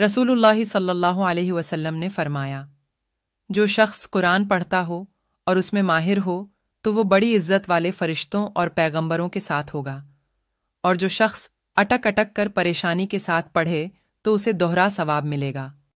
रसूलुल्लाह सल्लल्लाहु अलैहि वसल्लम ने फरमाया जो शख्स कुरान पढ़ता हो और उसमें माहिर हो तो वो बड़ी इज्जत वाले फरिश्तों और पैगंबरों के साथ होगा और जो शख्स अटक अटक कर परेशानी के साथ पढ़े तो उसे दोहरा सवाब मिलेगा